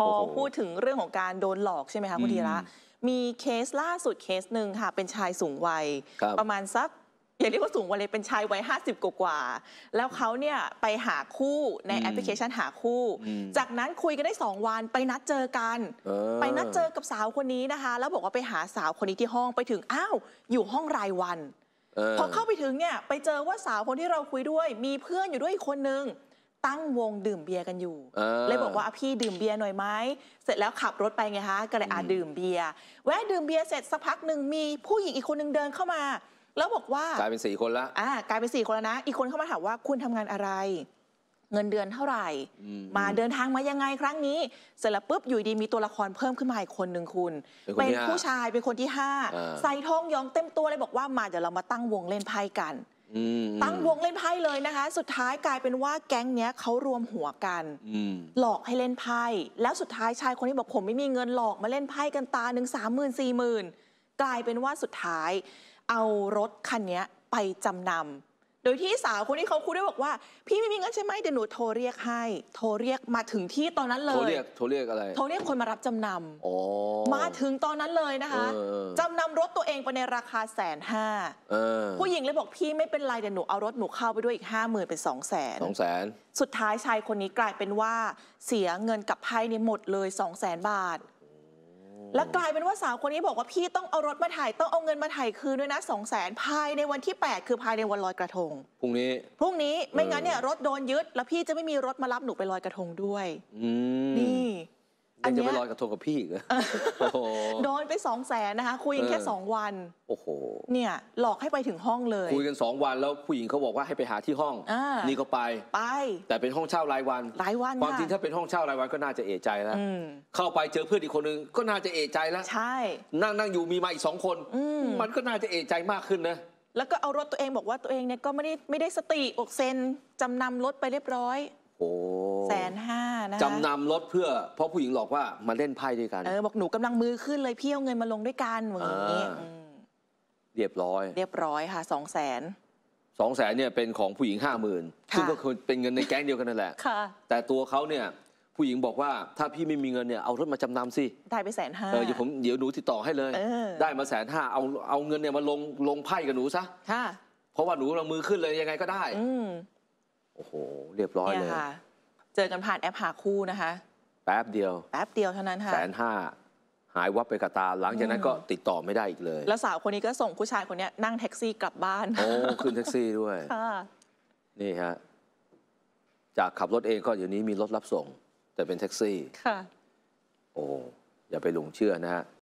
พอพูดถึงเรื่องของการโดนหลอกใช่ไหมคะคุณธีระมีเคสล่าสุดเคสหนึ่งค่ะเป็นชายสูงวัยประมาณสัก อย่าเรียกว่าสูงวัยเลยเป็นชายวัย50กว่ากว่าแล้วเขาเนี่ยไปหาคู่ในแอปพลิเคชันหาคู่ จากนั้นคุยกันได้2วันไปนัดเจอกันไปนัดเจอกับสาวคนนี้นะคะ แล้วบอกว่าไปหาสาวคนนี้ที่ห้องไปถึงอ้าวอยู่ห้องรายวันพอเข้าไปถึงเนี่ยไปเจอว่าสาวคนที่เราคุยด้วย มีเพื่อนอยู่ด้วยอีกคนนึงตั้งวงดื่มเบียร์กันอยู่เลยบอกว่าพี่ดื่มเบียร์หน่อยไหม เสร็จแล้วขับรถไปไงคะก็เลยอาดื่มเบียร์แวะดื่มเบียร์เสร็จสักพักหนึ่งมีผู้หญิงอีกคนนึงเดินเข้ามา แล้วบอกว่ากลายเป็นสี่คนละอ่ากลายเป็นสี่คนแล้วนะ อีกคนเข้ามาถามว่าคุณทำงานอะไร เงินเดือนเท่าไหร่ มาเดินทางมายังไงครั้งนี้ เสร็จแล้วปุ๊บอยู่ดีมีตัวละครเพิ่มขึ้นมาอีกคนหนึ่งคุณเป็นผู้ชายเป็นคนที่ห้าใส่ทองยองเต็มตัวเลยบอกว่ามาเดี๋ยวเรามาตั้งวงเล่นไพ่กันตั้งวงเล่นไพ่เลยนะคะ สุดท้ายกลายเป็นว่าแก๊งเนี้ยเขารวมหัวกันหลอกให้เล่นไพ่ แล้วสุดท้ายชายคนนี้บอกผมไม่มีเงินหลอกมาเล่นไพ่กันตาหนึ่งสามหมื่นสี่หมื่นกลายเป็นว่าสุดท้าย เอารถคันเนี้ยไปจำนำโดยที่สาวคนที่เขาคุยด้วยบอกว่า พี่ไม่มีเงินใช่ไหมเดี๋ยวหนูโทรเรียกให้ โทรเรียกมาถึงที่ตอนนั้นเลยโทรเรียก โทรเรียกอะไรโทรเรียกคนมารับจำนำมาถึงตอนนั้นเลยนะคะจำนำรถตัวเองไปในราคาแสนห้าผู้หญิงเลยบอกพี่ไม่เป็นไรเดี๋ยวหนูเอารถหนูเข้าไปด้วยอีกห้าหมื่นเป็นสองแสนสองแสนสุดท้ายชายคนนี้กลายเป็นว่าเสียเงินกับไพ่นี่หมดเลยสองแสนบาทแล้วกลายเป็นว่าสาวคนนี้บอกว่าพี่ต้องเอารถมาถ่ายต้องเอาเงินมาถ่ายคืนด้วยนะสองแสนภายในวันที่8คือภายในวันลอยกระทงพรุ่งนี้พรุ่งนี้ไม่งั้นเนี่ยรถโดนยึด แล้วพี่จะไม่มีรถมารับหนูไปลอยกระทงด้วยนี่อันยังจะไปลอยกระทงกับพี่อีกเหรอโดนไปสองแสนนะคะคุยกันแค่สองวันโอ้โหเนี่ยหลอกให้ไปถึงห้องเลยคุยกันสองวันแล้วผู้หญิงเขาบอกว่าให้ไปหาที่ห้องอนี่ก็ไป ไปแต่เป็นห้องเช่ารายวัน รายวันความจริงถ้าเป็นห้องเช่ารายวันก็น่าจะเอะใจแล้วเข้าไปเจอเพื่อนอีกคนนึงก็น่าจะเอะใจแล้ว ใช่ นั่งนั่งอยู่มีมาอีกสองคนมมันก็น่าจะเอะใจมากขึ้นนะ แล้วก็เอารถตัวเองบอกว่าตัวเองเนี่ยก็ไม่ได้ไม่ได้สติอกเซนจำนำรถไปเรียบร้อย โอ้แสนห้านะคะจำนำรถเพื่อเพราะผู้หญิงหลอกว่ามาเล่นไพ่ด้วยกันเออบอกหนูกำลังมือขึ้นเลยพี่เอาเงินมาลงด้วยกันเหมือนนี้เรียบร้อย เรียบร้อยค่ะสองแสนสองแสนเนี่ยเป็นของผู้หญิงห้าหมื่นซึ่งก็คือเป็นเงินในแก๊งเดียวกันนั่นแหละแต่ตัวเขาเนี่ย ผู้หญิงบอกว่า ถ้าพี่ไม่มีเงินเนี่ยเอารถมาจำนำสิได้ไปแสนห้าเดี๋ยวผมเดี๋ยวหนูติดต่อให้เลยได้มาแสนห้าเอาเอาเงินเนี่ยมาลงลงไพ่กับหนูซะเพราะว่าหนูกำลังมือขึ้นเลยยังไงก็ได้โอ้โหเรียบร้อยเลยเจอกันผ่านแอปหาคู่นะคะ แป๊บเดียว แป๊บเดียวเท่านั้นค่ะแสนห้าหายวับไปกับตา หลังจากนั้นก็ติดต่อไม่ได้อีกเลย แล้วสาวคนนี้ก็ส่งผู้ชายคนนี้นั่งแท็กซี่กลับบ้าน โอ้ขึ้นแท็กซี่ด้วย ค่ะ นี่ฮะ จากขับรถเองก็เดี๋ยวนี้มีรถรับส่ง แต่เป็นแท็กซี่ ค่ะ โอ้ อย่าไปหลงเชื่อนะฮะ